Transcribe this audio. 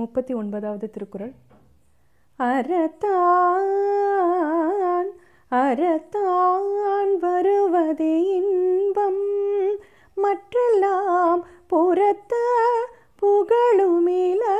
முப்பத்தி ஒன்பதாவது திருக்குறள் அறத்தான் அறத்தான் வருவது இன்பம் மற்றெல்லாம் புறத்த புகழுமில